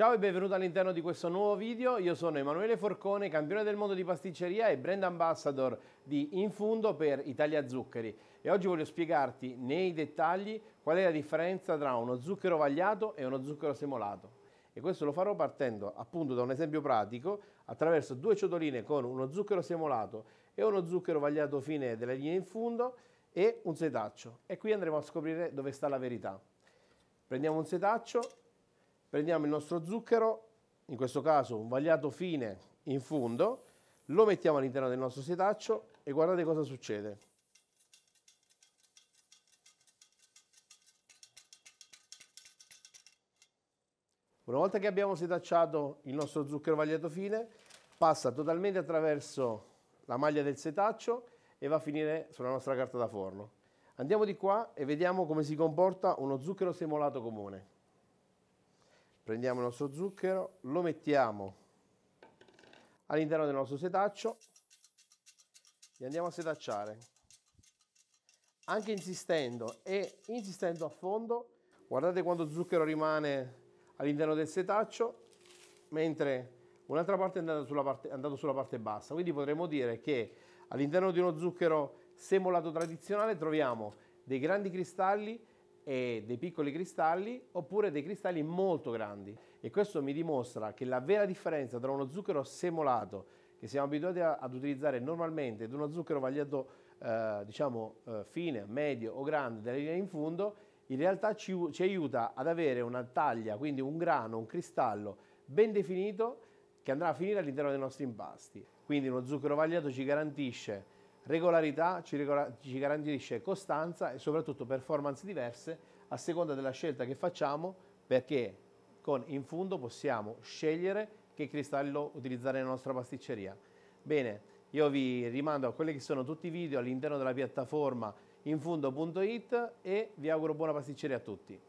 Ciao e benvenuto all'interno di questo nuovo video, io sono Emanuele Forcone, campione del mondo di pasticceria e brand ambassador di Infundo per Italia Zuccheri e oggi voglio spiegarti nei dettagli qual è la differenza tra uno zucchero vagliato e uno zucchero semolato e questo lo farò partendo appunto da un esempio pratico attraverso due ciotoline con uno zucchero semolato e uno zucchero vagliato fine della linea Infundo e un setaccio e qui andremo a scoprire dove sta la verità. Prendiamo un setaccio prendiamo il nostro zucchero, in questo caso un vagliato fine in fondo, lo mettiamo all'interno del nostro setaccio e guardate cosa succede. Una volta che abbiamo setacciato il nostro zucchero vagliato fine, passa totalmente attraverso la maglia del setaccio e va a finire sulla nostra carta da forno. Andiamo di qua e vediamo come si comporta uno zucchero semolato comune. Prendiamo il nostro zucchero, lo mettiamo all'interno del nostro setaccio e andiamo a setacciare. Anche insistendo e insistendo a fondo, guardate quanto zucchero rimane all'interno del setaccio, mentre un'altra parte è andata sulla parte, andata sulla parte bassa. Quindi potremmo dire che all'interno di uno zucchero semolato tradizionale troviamo dei grandi cristalli e dei piccoli cristalli oppure dei cristalli molto grandi e questo mi dimostra che la vera differenza tra uno zucchero semolato che siamo abituati a, ad utilizzare normalmente ed uno zucchero vagliato eh, diciamo eh, fine, medio o grande della linea in fondo in realtà ci, ci aiuta ad avere una taglia quindi un grano, un cristallo ben definito che andrà a finire all'interno dei nostri impasti quindi uno zucchero vagliato ci garantisce Regolarità ci, regola ci garantisce costanza e soprattutto performance diverse a seconda della scelta che facciamo perché con in fondo possiamo scegliere che cristallo utilizzare nella nostra pasticceria. Bene, io vi rimando a quelli che sono tutti i video all'interno della piattaforma infundo.it e vi auguro buona pasticceria a tutti.